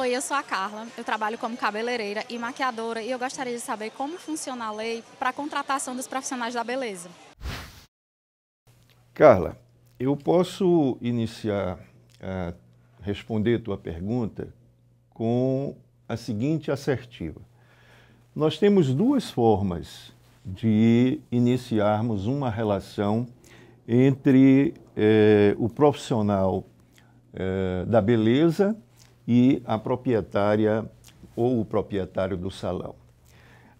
Oi, eu sou a Carla. Eu trabalho como cabeleireira e maquiadora e eu gostaria de saber como funciona a lei para a contratação dos profissionais da beleza. Carla, eu posso iniciar a responder a tua pergunta com a seguinte assertiva. Nós temos duas formas de iniciarmos uma relação entre eh, o profissional eh, da beleza e a proprietária ou o proprietário do salão.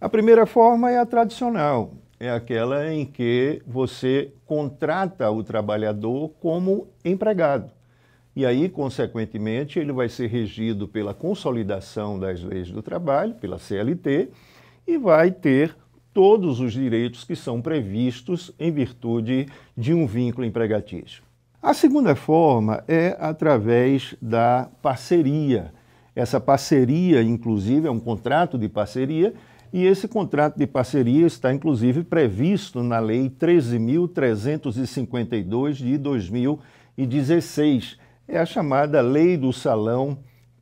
A primeira forma é a tradicional, é aquela em que você contrata o trabalhador como empregado. E aí, consequentemente, ele vai ser regido pela consolidação das leis do trabalho, pela CLT, e vai ter todos os direitos que são previstos em virtude de um vínculo empregatício. A segunda forma é através da parceria. Essa parceria, inclusive, é um contrato de parceria, e esse contrato de parceria está, inclusive, previsto na Lei 13.352 de 2016. É a chamada Lei do Salão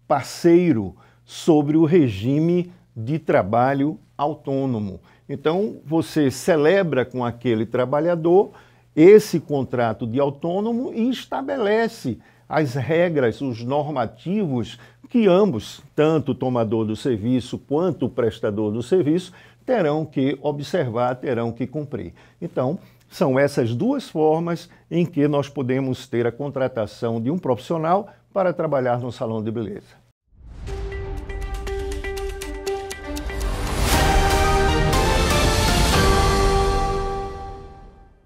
Parceiro sobre o regime de trabalho autônomo. Então, você celebra com aquele trabalhador esse contrato de autônomo e estabelece as regras, os normativos que ambos, tanto o tomador do serviço quanto o prestador do serviço, terão que observar, terão que cumprir. Então, são essas duas formas em que nós podemos ter a contratação de um profissional para trabalhar no salão de beleza.